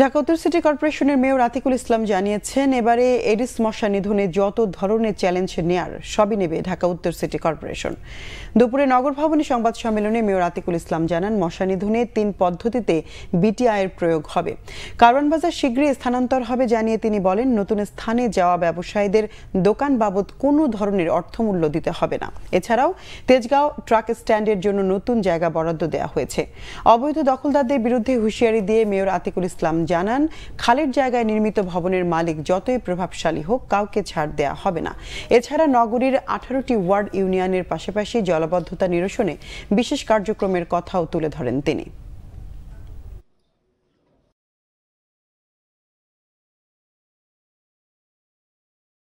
ঢাকা উত্তর সিটি কর্পোরেশনের মেয়র আতিকুল ইসলাম জানিয়েছেন এবারে এডিস মশা নিধনে যত ধরনের চ্যালেঞ্জ নেয়ার সবই নেবে ঢাকা উত্তর সিটি কর্পোরেশন দুপুরে নগর ভবনে সংবাদ সম্মেলনে মেয়র আতিকুল ইসলাম জানান মশা নিধনে তিন পদ্ধতিতে বিটিআইয়ের প্রয়োগ হবে কারওয়ান বাজার শীঘ্রই স্থানান্তর হবে জানিয়ে তিনি বলেন নতুন স্থানে যাওয়া ব্যবসায়ীদের দোকান বাবদ কোনো ধরনের অর্থমূল্য দিতে হবে না এছাড়াও তেজগাঁও ট্রাক স্ট্যান্ডের জন্য নতুন জায়গা বরাদ্দ দেওয়া হয়েছে অবৈধ দখলদারদের বিরুদ্ধে হুঁশিয়ারি দিয়ে মেয়র আতিকুল ইসলাম জানান খালের জায়গায় নির্মিত ভবনের মালিক যতই প্রভাবশালী হোক কাউকে ছাড় দেয়া হবে না এছাড়া নগরীর আঠারোটি ওয়ার্ড ইউনিয়নের পাশাপাশি জলাবদ্ধতা নিরসনে বিশেষ কার্যক্রমের কথাও তুলে ধরেন তিনি